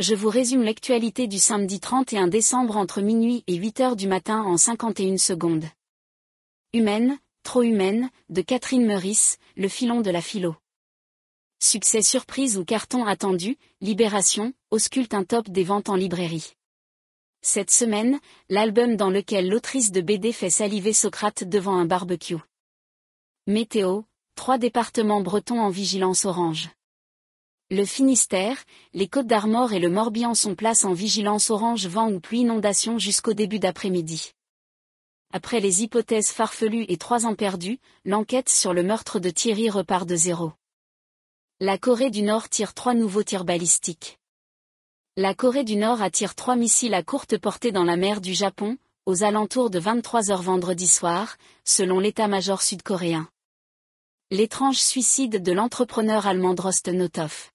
je vous résume l'actualité du samedi 31 décembre entre minuit et 8 heures du matin en 51 secondes. Humaine, trop humaine, de Catherine Meurice, le filon de la philo. Succès surprise ou carton attendu, Libération, ausculte un top des ventes en librairie. Cette semaine, l'album dans lequel l'autrice de BD fait saliver Socrate devant un barbecue. Météo, trois départements bretons en vigilance orange. Le Finistère, les Côtes d'Armor et le Morbihan sont placés en vigilance orange vent ou pluie inondation jusqu'au début d'après-midi. Après les hypothèses farfelues et trois ans perdus, l'enquête sur le meurtre de Thierry repart de zéro. La Corée du Nord tire trois nouveaux tirs balistiques. La Corée du Nord attire trois missiles à courte portée dans la mer du Japon, aux alentours de 23h vendredi soir, selon l'état-major sud-coréen. L'étrange suicide de l'entrepreneur allemand rost Notov.